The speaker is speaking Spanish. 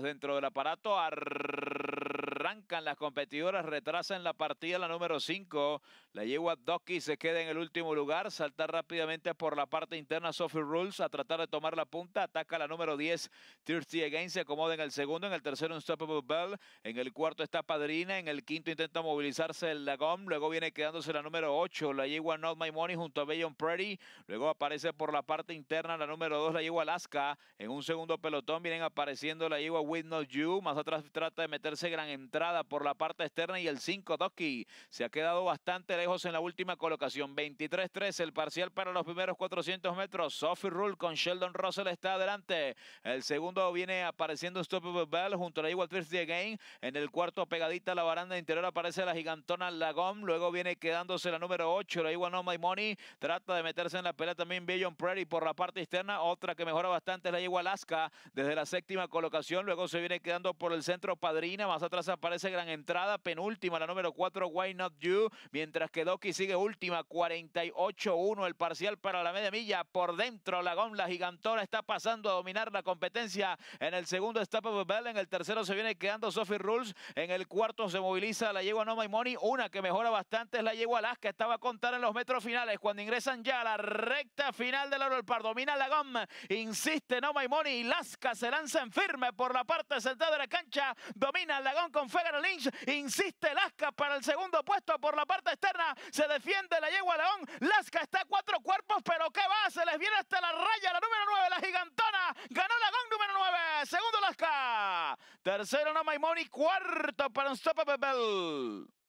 dentro del aparato. Ar Arrancan las competidoras, retrasan la partida, la número 5. La yegua Ducky se queda en el último lugar. Salta rápidamente por la parte interna Sophie Rules a tratar de tomar la punta. Ataca la número 10, Thirsty Again. Se acomoda en el segundo. En el tercero, Unstoppable Bell. En el cuarto está Padrina. En el quinto intenta movilizarse el Lagom. Luego viene quedándose la número 8, la yegua Not My Money junto a Bayon Pretty. Luego aparece por la parte interna la número 2, la yegua Alaska. En un segundo pelotón vienen apareciendo la yegua With No You. Más atrás trata de meterse gran entrada por la parte externa y el 5 Doki se ha quedado bastante lejos en la última colocación. 23-3 el parcial para los primeros 400 metros. Sophie Rule con Sheldon Russell está adelante. El segundo viene apareciendo stop Bell junto a la Igual First Again. En el cuarto pegadita a la baranda interior aparece la gigantona Lagom. Luego viene quedándose la número 8, la Igual No My Money. Trata de meterse en la pelea también Billion Prairie por la parte externa. Otra que mejora bastante la Igual Alaska desde la séptima colocación. Luego se viene quedando por el centro Padrina. Más atrás aparece parece gran entrada. Penúltima, la número 4, Why Not You. Mientras que Doki sigue última, 48-1 el parcial para la media milla. Por dentro, Lagón, la gigantora, está pasando a dominar la competencia. En el segundo of Bell. En el tercero se viene quedando Sophie Rules. En el cuarto se moviliza la yegua No My Money. Una que mejora bastante es la yegua Lasca. Estaba a contar en los metros finales. Cuando ingresan ya a la recta final del Oro el Par, domina Lagón. Insiste No My Money. Y Alaska se lanza en firme por la parte central de la cancha. Domina Lagón con el Lynch insiste Lasca para el segundo puesto por la parte externa. Se defiende la yegua León. Lasca está a cuatro cuerpos, pero ¿qué va? Se les viene hasta la raya la número nueve, la gigantona. Ganó la número nueve, Segundo Lasca. Tercero No Maimoni. Cuarto para un Unstoppable Bell.